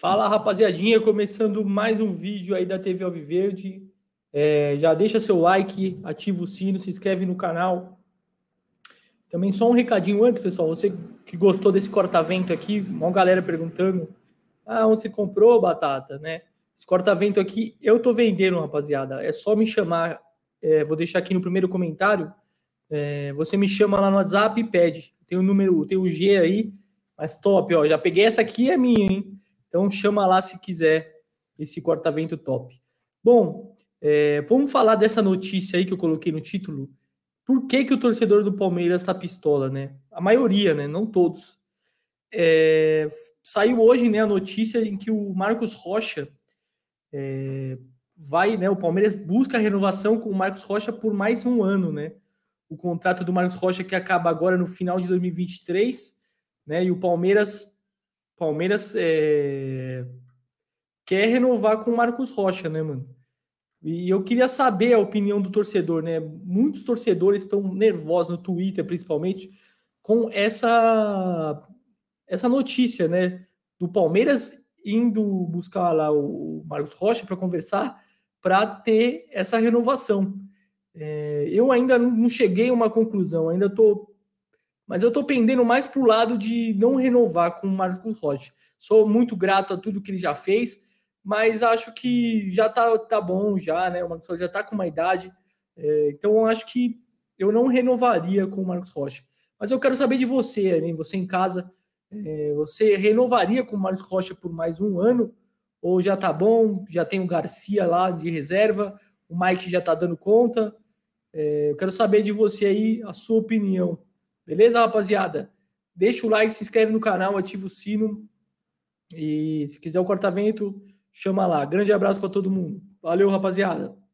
Fala rapaziadinha, começando mais um vídeo aí da TV Alviverde. É, já deixa seu like, ativa o sino, se inscreve no canal. Também só um recadinho antes, pessoal. Você que gostou desse corta-vento aqui, uma galera perguntando: ah, onde você comprou batata, né? Esse corta-vento aqui eu tô vendendo, rapaziada. É só me chamar. É, vou deixar aqui no primeiro comentário. É, você me chama lá no WhatsApp e pede. Tem o número, tem o G aí, mas top, ó. Já peguei essa aqui, é minha, hein? Então chama lá se quiser esse corta-vento top. Bom, é, vamos falar dessa notícia aí que eu coloquei no título. Por que, que o torcedor do Palmeiras tá pistola, né? A maioria, né? Não todos. É, saiu hoje né, a notícia em que o Marcos Rocha é, vai, né? O Palmeiras busca a renovação com o Marcos Rocha por mais um ano, né? O contrato do Marcos Rocha que acaba agora no final de 2023, né? E o Palmeiras Palmeiras é, quer renovar com o Marcos Rocha, né, mano? E eu queria saber a opinião do torcedor, né? Muitos torcedores estão nervosos no Twitter, principalmente, com essa essa notícia, né? Do Palmeiras indo buscar lá o Marcos Rocha para conversar, para ter essa renovação. É, eu ainda não cheguei a uma conclusão, ainda estou mas eu estou pendendo mais para o lado de não renovar com o Marcos Rocha. Sou muito grato a tudo que ele já fez, mas acho que já tá, tá bom, já, né? O Marcos Rocha já está com uma idade. É, então acho que eu não renovaria com o Marcos Rocha. Mas eu quero saber de você, né? Você em casa, é, você renovaria com o Marcos Rocha por mais um ano? Ou já tá bom? Já tem o Garcia lá de reserva, o Mike já tá dando conta. É, eu quero saber de você aí a sua opinião. Beleza, rapaziada? Deixa o like, se inscreve no canal, ativa o sino. E se quiser o corta-vento, chama lá. Grande abraço para todo mundo. Valeu, rapaziada.